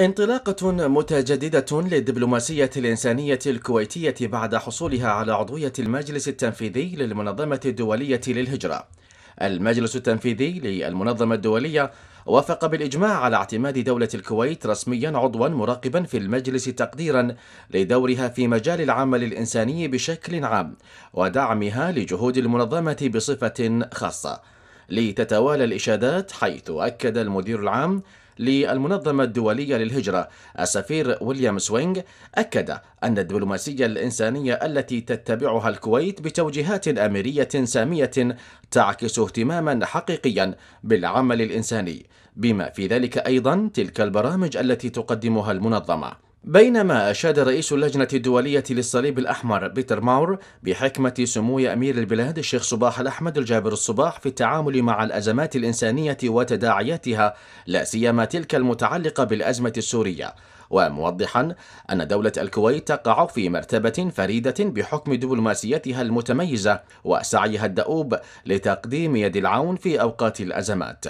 انطلاقة متجددة للدبلوماسية الإنسانية الكويتية بعد حصولها على عضوية المجلس التنفيذي للمنظمة الدولية للهجرة. المجلس التنفيذي للمنظمة الدولية وافق بالإجماع على اعتماد دولة الكويت رسميا عضوا مراقبا في المجلس تقديرا لدورها في مجال العمل الإنساني بشكل عام ودعمها لجهود المنظمة بصفة خاصة. لتتوالى الإشادات حيث أكد المدير العام للمنظمة الدولية للهجرة السفير ويليام سوينغ أكد أن الدبلوماسية الإنسانية التي تتبعها الكويت بتوجيهات أميرية سامية تعكس اهتماما حقيقيا بالعمل الإنساني بما في ذلك أيضا تلك البرامج التي تقدمها المنظمة بينما أشاد رئيس اللجنة الدولية للصليب الأحمر بيتر ماور بحكمة سمو أمير البلاد الشيخ صباح الأحمد الجابر الصباح في التعامل مع الأزمات الإنسانية وتداعياتها لا سيما تلك المتعلقة بالأزمة السورية وموضحا أن دولة الكويت تقع في مرتبة فريدة بحكم دبلوماسيتها المتميزة وسعيها الدؤوب لتقديم يد العون في أوقات الأزمات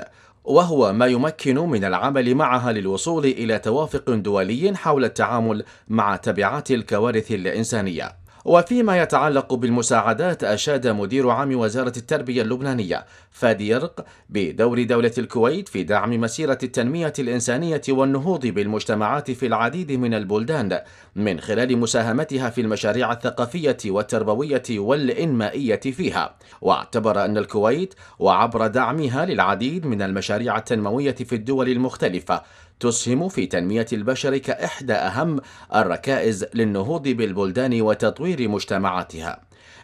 وهو ما يمكن من العمل معها للوصول إلى توافق دولي حول التعامل مع تبعات الكوارث الإنسانية وفيما يتعلق بالمساعدات أشاد مدير عام وزارة التربية اللبنانية فادي يرق بدور دولة الكويت في دعم مسيرة التنمية الإنسانية والنهوض بالمجتمعات في العديد من البلدان من خلال مساهمتها في المشاريع الثقافية والتربوية والإنمائية فيها واعتبر أن الكويت وعبر دعمها للعديد من المشاريع التنموية في الدول المختلفة تسهم في تنمية البشر كإحدى أهم الركائز للنهوض بالبلدان وتطوير تطوير مجتمعاتها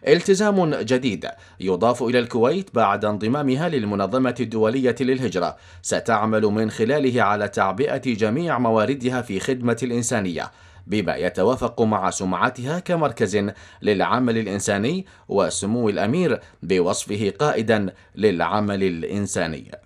التزام جديد يضاف إلى الكويت بعد انضمامها للمنظمة الدولية للهجرة ستعمل من خلاله على تعبئة جميع مواردها في خدمة الإنسانية بما يتوافق مع سمعتها كمركز للعمل الإنساني وسمو الأمير بوصفه قائدا للعمل الإنساني